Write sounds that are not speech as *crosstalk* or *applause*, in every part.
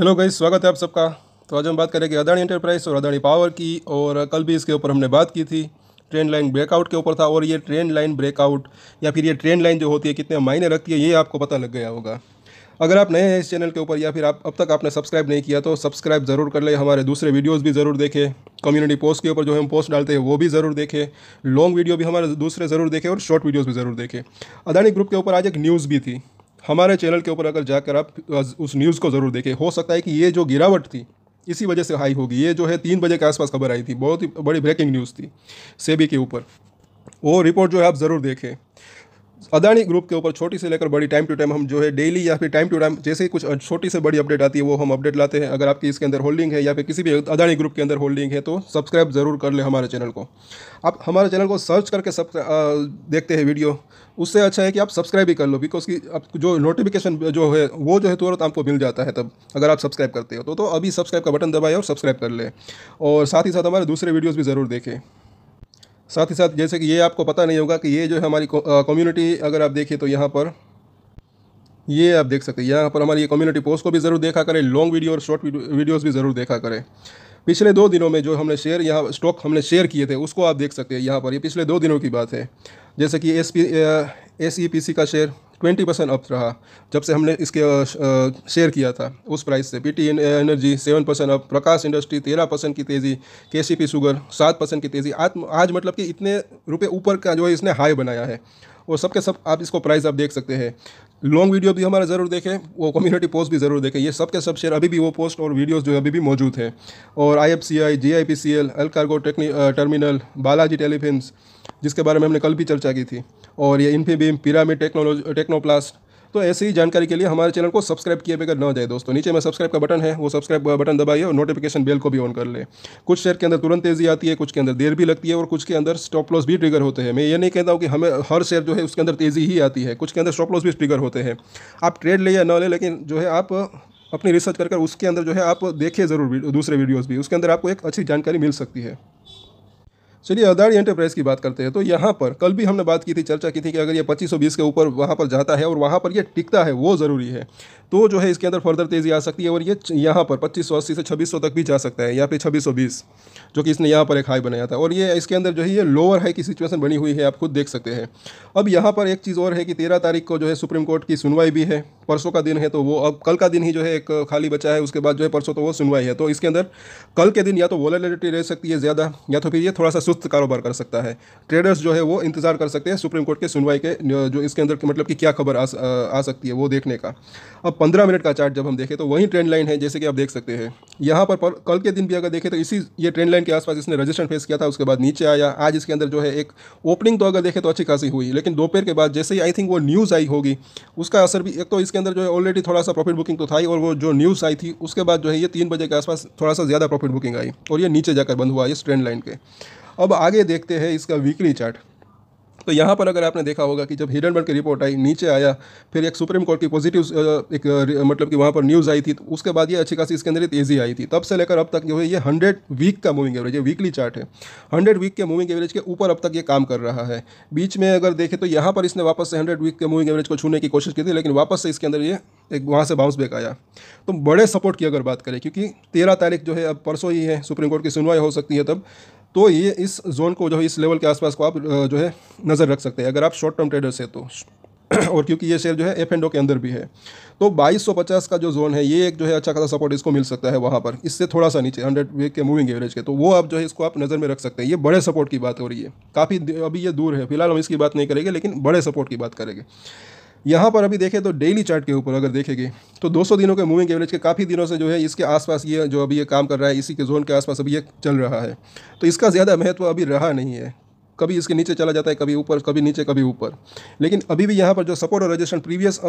hello गई स्वागत है आप सबका तो आज हम बात करेंगे अदानी इंटरप्राइज़ और अदानी पावर की और कल भी इसके ऊपर हमने बात की थी ट्रेन लाइन ब्रेकआउट के ऊपर था और ये ट्रेन लाइन ब्रेकआउट या फिर ये ट्रेन लाइन जो होती है कितने मायने रखती है ये आपको पता लग गया होगा अगर आप नए हैं इस चैनल के ऊपर या फिर आप अब तक आपने सब्सक्राइब नहीं किया तो सब्सक्राइब ज़रूर कर लें हमारे दूसरे वीडियोज़ भी ज़रूर देखें कम्युनिटी पोस्ट के ऊपर जो हम पोस्ट डालते हैं वो भी ज़रूर देखें लॉन्ग वीडियो भी हमारे दूसरे ज़रूर देखें और शॉर्ट वीडियोज़ भी ज़रूर देखें अदानी ग्रुप के ऊपर आज एक न्यूज़ भी थी हमारे चैनल के ऊपर अगर जाकर आप उस न्यूज़ को ज़रूर देखें हो सकता है कि ये जो गिरावट थी इसी वजह से हाई होगी ये जो है तीन बजे के आसपास खबर आई थी बहुत ही बड़ी ब्रेकिंग न्यूज़ थी सेबी के ऊपर वो रिपोर्ट जो है आप ज़रूर देखें अदानी ग्रुप के ऊपर छोटी से लेकर बड़ी टाइम टू टाइम हम जो है डेली या फिर टाइम टू टाइम जैसे ही कुछ छोटी से बड़ी अपडेट आती है वो हम अपडेट लाते हैं अगर आपकी इसके अंदर होल्डिंग है या फिर किसी भी अदानी ग्रुप के अंदर होल्डिंग है तो सब्सक्राइब ज़रूर कर ले हमारे चैनल को आप हमारे चैनल को सर्च करके सब देखते हैं वीडियो उससे अच्छा है कि आप सब्सक्राइब ही कर लो बिकॉज की आप जो नोटिफिकेशन जो है वो जो है तुरंत आपको मिल जाता है तब अगर आप सब्सक्राइब करते हो तो, तो अभी सब्सक्राइब का बटन दबाए और सब्सक्राइब कर ले और साथ ही साथ हमारे दूसरे वीडियोज़ भी ज़रूर देखें साथ ही साथ जैसे कि ये आपको पता नहीं होगा कि ये जो है हमारी कम्युनिटी अगर आप देखिए तो यहाँ पर ये आप देख सकते हैं यहाँ पर हमारी ये कम्युनिटी पोस्ट को भी ज़रूर देखा करें लॉन्ग वीडियो और शॉर्ट वीडियोस भी ज़रूर देखा करें पिछले दो दिनों में जो हमने शेयर यहाँ स्टॉक हमने शेयर किए थे उसको आप देख सकते हैं यहाँ पर ये पिछले दो दिनों की बात है जैसे कि S P S E P C का शेयर ट्वेंटी परसेंट अप रहा जब से हमने इसके शेयर किया था उस प्राइस से PT energy seven percent up Prakash industry तेरह परसेंट की तेज़ी के सी पी शुगर सात परसेंट की तेज़ी आज आज मतलब कि इतने रुपये ऊपर का जो है इसने हाई बनाया है और सबके सब आप इसको प्राइस आप देख सकते हैं लॉन्ग वीडियो भी हमारा ज़रूर देखें वो कम्युनिटी पोस्ट भी ज़रूर देखें ये सब के सब शेयर अभी भी वो पोस्ट और वीडियोस जो अभी भी मौजूद है और I F C I G I P C L L cargo terminal Balaji telefilms जिसके बारे में हमने कल भी चर्चा की थी और ये इन्फीबीम पिरामिड टेक्नोलॉजी टेक्नोप्लास्ट तो ऐसे ही जानकारी के लिए हमारे चैनल को सब्सक्राइब किए बगैर ना जाए दोस्तों नीचे में सब्सक्राइब का बटन है वो सब्सक्राइब बटन दबाइए और नोटिफिकेशन बेल को भी ऑन कर ले कुछ शेयर के अंदर तुरंत तेजी आती है कुछ के अंदर देर भी लगती है और कुछ के अंदर स्टॉप लॉस भी ट्रिगर होते हैं मैं ये नहीं कहता हूँ कि हमें हर शेयर जो है उसके अंदर तेज़ी ही आती है कुछ के अंदर स्टॉप लॉस भी ट्रिगर होते हैं आप ट्रेड ले या ना ले लेकिन जो है आप अपनी रिसर्च कर उसके अंदर जो है आप देखिए ज़रूर दूसरे वीडियोज़ भी उसके अंदर आपको एक अच्छी जानकारी मिल सकती है चलिए अदाड़ी एंटरप्राइज की बात करते हैं तो यहाँ पर कल भी हमने बात की थी चर्चा की थी कि अगर ये 2520 के ऊपर वहाँ पर जाता है और वहाँ पर ये टिकता है वो ज़रूरी है तो जो है इसके अंदर फर्दर तेज़ी आ सकती है और ये यहाँ पर पच्चीस से छब्बीस तक भी जा सकता है या फिर छब्बीस जो कि इसने यहाँ पर एक हाई बनाया था और ये इसके अंदर जो है ये लोअर हाई की सिचुएसन बनी हुई है आप खुद देख सकते हैं अब यहाँ पर एक चीज़ और है कि तेरह तारीख को जो है सुप्रीम कोर्ट की सुनवाई भी है परसों का दिन है तो वो अब कल का दिन ही जो है एक खाली बचा है उसके बाद जो है परसों तो वो सुनवाई है तो इसके अंदर कल के दिन या तो वॉलेटिलिटी रह सकती है ज़्यादा या तो फिर ये थोड़ा सा सुस्त कारोबार कर सकता है ट्रेडर्स जो है वो इंतजार कर सकते हैं सुप्रीम कोर्ट के सुनवाई के जो इसके अंदर मतलब कि क्या खबर आ, आ सकती है वो देखने का अब पंद्रह मिनट का चार्ट जब हम देखें तो वही ट्रेंड लाइन है जैसे कि आप देख सकते हैं यहाँ पर, पर कल के दिन भी अगर देखें तो इसी ये ट्रेंड लाइन के आसपास इसने रजिस्ट्रेशन फेस किया था उसके बाद नीचे आया आज इसके अंदर जो है एक ओपनिंग तो अगर देखें तो अच्छी खासी हुई लेकिन दोपहर के बाद जैसे ही आई थिंक वो न्यूज़ आई होगी उसका असर भी एक तो इसके इसके अंदर जो है ऑलरेडी थोड़ा सा प्रॉफिट बुकिंग तो था ही और वो जो न्यूज़ आई थी उसके बाद जो है ये तीन बजे के आसपास थोड़ा सा ज़्यादा प्रॉफिट बुकिंग आई और ये नीचे जाकर बंद हुआ इस ट्रेंड लाइन के अब आगे देखते हैं इसका वीकली चार्ट तो यहाँ पर अगर आपने देखा होगा कि जब हिडनबर्ग की रिपोर्ट आई नीचे आया फिर एक सुप्रीम कोर्ट की पॉजिटिव एक मतलब कि वहाँ पर न्यूज़ आई थी तो उसके बाद ये अच्छी खासी इसके अंदर तेज़ी आई थी तब से लेकर अब तक जो है ये हंड्रेड वीक का मूविंग एवरेज ये वीकली चार्ट है हंड्रेड वीक के मूविंग एवरेज के ऊपर अब तक ये काम कर रहा है बीच में अगर देखें तो यहाँ पर इसने वापस से हंड्रेड वीक के मूविंग एवरेज को छूने की कोशिश की थी लेकिन वापस से इसके अंदर ये एक वहाँ से बाउंस बैक आया तो बड़े सपोर्ट की अगर बात करें क्योंकि तेरह तारीख जो है अब परसों ही है सुप्रीम कोर्ट की सुनवाई हो सकती है तब तो ये इस जोन को जो है इस लेवल के आसपास को आप जो है नज़र रख सकते हैं अगर आप शॉर्ट टर्म ट्रेडर्स हैं तो *clears throat* और क्योंकि ये शेयर जो है एफ एंडो के अंदर भी है तो 2250 का जो जोन है ये एक जो है अच्छा खासा सपोर्ट इसको मिल सकता है वहाँ पर इससे थोड़ा सा नीचे 100 वीक के मूविंग एवरेज के तो वो आप जो है इसको आप नज़र में रख सकते हैं ये बड़े सपोर्ट की बात हो रही है काफ़ी अभी ये दूर है फिलहाल हम इसकी बात नहीं करेंगे लेकिन बड़े सपोर्ट की बात करेंगे यहाँ पर अभी देखें तो डेली चार्ट के ऊपर अगर देखेंगे तो 200 दिनों के मूविंग एवरेज के काफ़ी दिनों से जो है इसके आसपास ये जो अभी ये काम कर रहा है इसी के जोन के आसपास अभी ये चल रहा है तो इसका ज़्यादा महत्व अभी रहा नहीं है कभी इसके नीचे चला जाता है कभी ऊपर कभी नीचे कभी ऊपर लेकिन अभी भी यहाँ पर जो सपोर्ट और रजिस्ट्रेशन प्रीवियस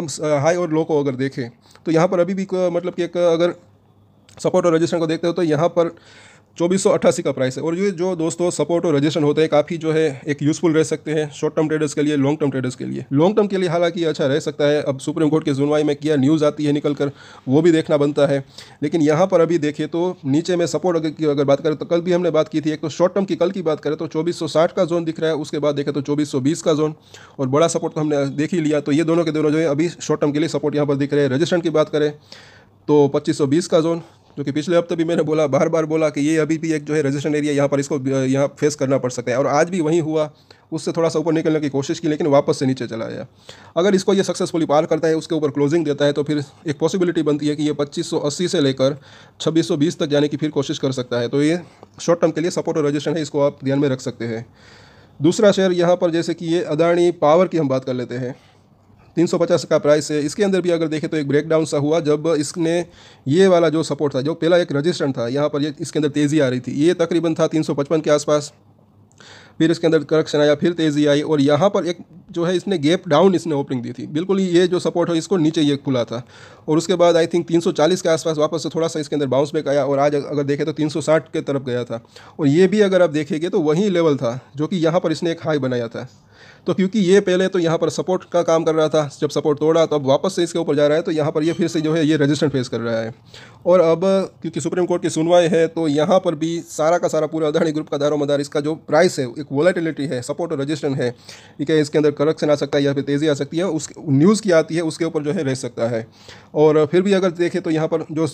हाई और लो को अगर देखें तो यहाँ पर अभी भी मतलब कि एक अगर सपोर्ट और रजिस्ट्रेशन को देखते हो तो यहाँ पर चौबीस का प्राइस है और ये जो दोस्तों सपोर्ट और रजिस्ट्रेशन होते हैं काफ़ी जो है एक यूजफुल रह सकते हैं शॉर्ट टर्म ट्रेडर्स के लिए लॉन्ग टर्म ट्रेडर्स के लिए लॉन्ग टर्म के लिए हालांकि अच्छा रह सकता है अब सुप्रीम कोर्ट की सुनवाई में किया न्यूज़ आती है निकल कर वो भी देखना बनता है लेकिन यहाँ पर अभी देखें तो नीचे में सपोर्ट की अगर बात करें तो कल भी हमने बात की थी एक तो शॉर्ट टर्म की कल की बात करें तो चौबीस का जोन दिख रहा है उसके बाद देखें तो चौबीस का जोन और बड़ा सपोर्ट तो हमने देख ही लिया तो ये दोनों के दोनों जो है अभी शॉर्ट टर्म के लिए सपोर्ट यहाँ पर दिख रहे हैं रजिस्ट्रेशन की बात करें तो 2520 का जोन जो कि पिछले हफ्ते भी मैंने बोला बार बार बोला कि ये अभी भी एक जो है रेजिस्टेंट एरिया यहाँ पर इसको यहाँ फेस करना पड़ सकता है और आज भी वहीं हुआ उससे थोड़ा सा ऊपर निकलने की कोशिश की लेकिन वापस से नीचे चला गया अगर इसको ये सक्सेसफुली पार करता है उसके ऊपर क्लोजिंग देता है तो फिर एक पॉसिबिलिटी बनती है कि ये 2580 से लेकर 2620 तक जाने की फिर कोशिश कर सकता है तो ये शॉर्ट टर्म के लिए सपोर्ट और रजिस्ट्रेशन है इसको आप ध्यान में रख सकते हैं दूसरा शेयर यहाँ पर जैसे कि ये अदानी पावर की हम बात कर लेते हैं तीन सौ पचास का प्राइस है इसके अंदर भी अगर देखें तो एक ब्रेकडाउन सा हुआ जब इसने ये वाला जो सपोर्ट था जो पहला एक रजिस्टेंट था यहाँ पर ये इसके अंदर तेज़ी आ रही थी ये तकरीबन था तीन सौ पचपन के आसपास फिर इसके अंदर करक्शन आया फिर तेज़ी आई और यहाँ पर एक जो है इसने गैप डाउन इसने ओपनिंग दी थी बिल्कुल ही ये जो सपोर्ट है इसको नीचे ये खुला था और उसके बाद आई थिंक 340 के आसपास वापस से थोड़ा सा इसके अंदर बाउंस बैक आया और आज अगर देखें तो 360 के तरफ गया था और ये भी अगर आप देखेंगे तो वही लेवल था जो कि यहाँ पर इसने एक हाई बनाया था तो क्योंकि ये पहले तो यहाँ पर सपोर्ट का काम कर रहा था जब सपोर्ट तोड़ा तो अब वापस से इसके ऊपर जा रहा है तो यहाँ पर ये फिर से जो है ये रजिस्टेंट फेस कर रहा है और अब क्योंकि सुप्रीम कोर्ट की सुनवाई है तो यहाँ पर भी सारा का सारा पूरा अदानी ग्रुप का दारो मदार इसका जो प्राइस है एक वॉलेटिलिटी है सपोर्ट और रजिस्टेंट है ठीक है इसके अंदर करप्शन आ सकता है या फिर तेज़ी आ सकती है उस न्यूज़ की आती है उसके ऊपर जो है रह सकता है और फिर भी अगर देखें तो यहाँ पर जो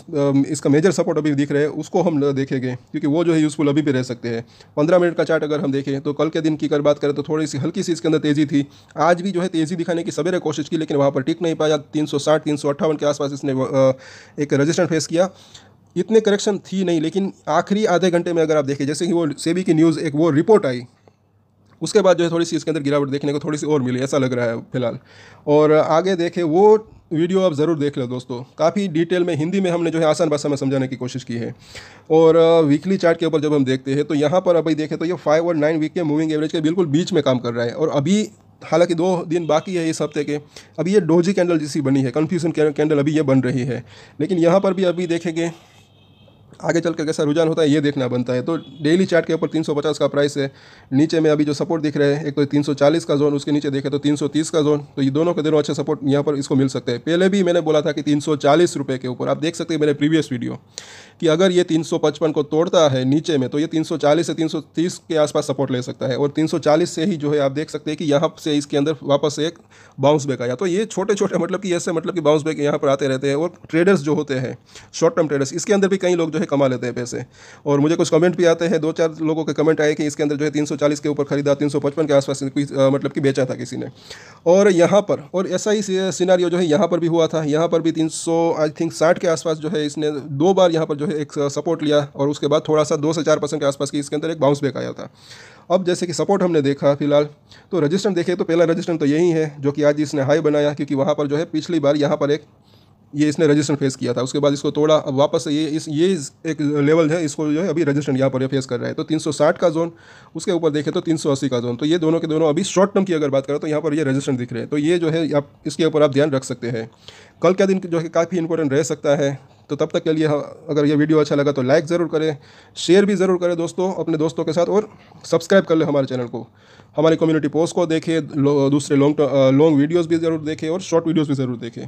इसका मेजर सपोर्ट अभी दिख रहे हैं उसको हम देखेंगे क्योंकि वो जो है यूज़फुल अभी भी रह सकते हैं पंद्रह मिनट का चार्ट अगर हम देखें तो कल के दिन की अगर बात करें तो थोड़ी सी हल्की सी इसके अंदर अंदर तेज़ी थी आज भी जो है तेज़ी दिखाने की सवेरे कोशिश की लेकिन वहाँ पर टिक नहीं पाया तीन सौ साठ तीन सौ अट्ठावन के आसपास इसने एक रजिस्टर फेस किया इतने करेक्शन थी नहीं लेकिन आखिरी आधे घंटे में अगर आप देखें जैसे कि वो सेबी की न्यूज़ एक वो रिपोर्ट आई उसके बाद जो है थोड़ी सी इसके अंदर गिरावट देखने को थोड़ी सी और मिली ऐसा लग रहा है फिलहाल और आगे देखें वो वीडियो आप ज़रूर देख लो दोस्तों काफ़ी डिटेल में हिंदी में हमने जो है आसान भाषा में समझाने की कोशिश की है और वीकली चार्ट के ऊपर जब हम देखते हैं तो यहाँ पर अभी देखें तो ये फाइव और नाइन वीक के मूविंग एवरेज के बिल्कुल बीच में काम कर रहा है और अभी हालांकि दो दिन बाकी है इस हफ्ते के अभी ये डोजी कैंडल जिसकी बनी है कन्फ्यूजन कैंडल अभी ये बन रही है लेकिन यहाँ पर भी अभी देखेंगे आगे चल कर कैसा रुझान होता है ये देखना बनता है तो डेली चार्ट के ऊपर 350 का प्राइस है नीचे में अभी जो सपोर्ट दिख रहा है एक तो 340 का जोन उसके नीचे देखे तो 330 का जोन तो ये दोनों के दिनों अच्छे सपोर्ट यहाँ पर इसको मिल सकते हैं पहले भी मैंने बोला था कि तीन रुपए के ऊपर आप देख सकते हैं मेरे प्रीवियस वीडियो कि अगर ये तीन को तोड़ता है नीचे में तो ये तीन से तीन के आसपास सपोर्ट ले सकता है और तीन से ही जो है आप देख सकते हैं कि यहाँ से इसके अंदर वापस एक बाउंस बैक आया तो ये छोटे छोटे मतलब कि ऐसे मतलब कि बाउंस बैक यहाँ पर आते रहते हैं और ट्रेडर्स जो होते हैं शॉर्ट टर्म ट्रेडर्स इसके अंदर भी कई लोग जो है कमा लेते हैं पैसे और मुझे कुछ कमेंट भी आते हैं दो चार लोगों के कमेंट आए कि इसके अंदर जो है तीन के ऊपर ख़रीदा तीन के आसपास मतलब कि बेचा था किसी ने और यहाँ पर और ऐसा ही सिनारियो जो है यहाँ पर भी हुआ था यहाँ पर भी तीन आई थिंक साठ के आसपास जो है इसने दो बार यहाँ पर जो है एक सपोर्ट लिया और उसके बाद थोड़ा सा दो से चार परसेंट के आसपास की इसके अंदर एक बाउंस बैक आया था अब जैसे कि सपोर्ट हमने देखा फिलहाल तो रजिस्टर देखे तो पहला रजिस्टर तो यही है जो कि आज इसने हाई बनाया क्योंकि वहाँ पर जो है पिछली बार यहाँ पर एक ये इसने रजिस्ट्रेशन फेस किया था उसके बाद इसको तोड़ा अब वापस ये इस ये एक लेवल है इसको जो है अभी रजिस्ट्रेशन यहाँ पर फेस कर रहा है तो 360 का जोन उसके ऊपर देखें तो 380 का जोन तो ये दोनों के दोनों अभी शॉर्ट टर्म की अगर बात करें तो यहाँ पर ये रजिस्ट्रेशन दिख रहे हैं तो ये जो है आप इसके ऊपर आप ध्यान रख सकते हैं कल का दिन जो है काफ़ी इंपॉर्टेंट रह सकता है तो तब तक के लिए अगर ये वीडियो अच्छा लगा तो लाइक ज़रूर करें शेयर भी ज़रूर करें दोस्तों अपने दोस्तों के साथ और सब्सक्राइब कर लें हमारे चैनल को हमारी कम्युनिटी पोस्ट को देखें दूसरे लॉन्ग लॉन्ग वीडियोज़ भी ज़रूर देखें और शॉर्ट वीडियोज़ भी ज़रूर देखें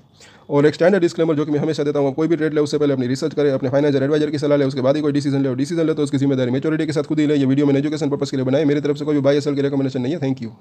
और एक स्टैंडर्ड डिस्क्लेमर जो कि मैं हमेशा देता हूँ कोई भी ट्रेड ले उससे पहले अपनी रिसर्च करें अपने फाइनेंशियल एडवाइजर की सलाह ले उसके बाद ही कोई डिसीजन ले डिसीजन ले तो उसकी जिम्मेदारी मेचोरिटी के साथ खुद ही ले ये वीडियो मैंने एजुकेशन पर्पस के लिए बनाए मेरी तरफ से कोई बाई एस की रिकमेंडेशन नहीं है थैंक यू